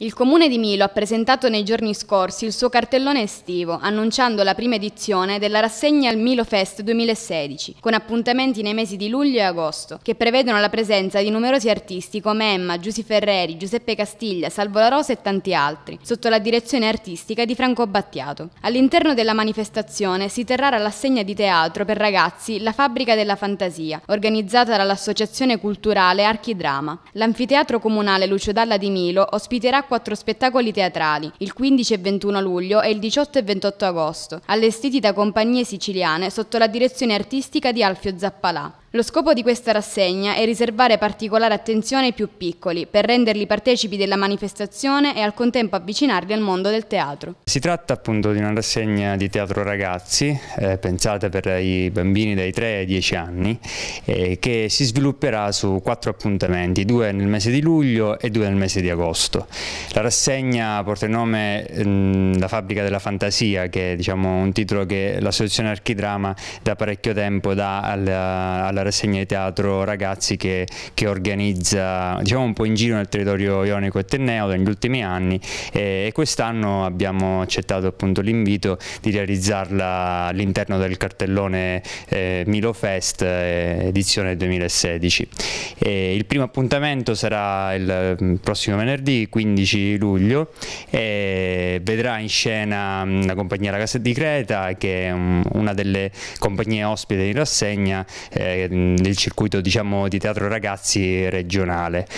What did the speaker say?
Il comune di Milo ha presentato nei giorni scorsi il suo cartellone estivo, annunciando la prima edizione della rassegna al Milo Fest 2016, con appuntamenti nei mesi di luglio e agosto, che prevedono la presenza di numerosi artisti come Emma, Giusy Ferreri, Giuseppe Castiglia, Salvo La Rosa e tanti altri, sotto la direzione artistica di Franco Battiato. All'interno della manifestazione si terrà la rassegna di teatro per ragazzi La Fabbrica della Fantasia, organizzata dall'Associazione Culturale Archidrama. L'anfiteatro comunale Lucio Dalla di Milo ospiterà quattro spettacoli teatrali, il 15 e 21 luglio e il 18 e 28 agosto, allestiti da compagnie siciliane sotto la direzione artistica di Alfio Zappalà. Lo scopo di questa rassegna è riservare particolare attenzione ai più piccoli, per renderli partecipi della manifestazione e al contempo avvicinarli al mondo del teatro. Si tratta appunto di una rassegna di teatro ragazzi, eh, pensata per i bambini dai 3 ai 10 anni, eh, che si svilupperà su quattro appuntamenti, due nel mese di luglio e due nel mese di agosto. La rassegna porta il nome mh, mm, La fabbrica della fantasia, che è diciamo, un titolo che l'associazione Archidrama da parecchio tempo dà alla, alla la rassegna di teatro Ragazzi che, che, organizza diciamo un po' in giro nel territorio ionico e tenneo negli ultimi anni e, e quest'anno abbiamo accettato appunto l'invito di realizzarla all'interno del cartellone eh, Milo Fest eh, edizione 2016. E il primo appuntamento sarà il mm, prossimo venerdì 15 luglio e vedrà in scena mm, la compagnia La Casa di Creta che è una delle compagnie ospite di rassegna eh, nel circuito diciamo, di teatro ragazzi regionale.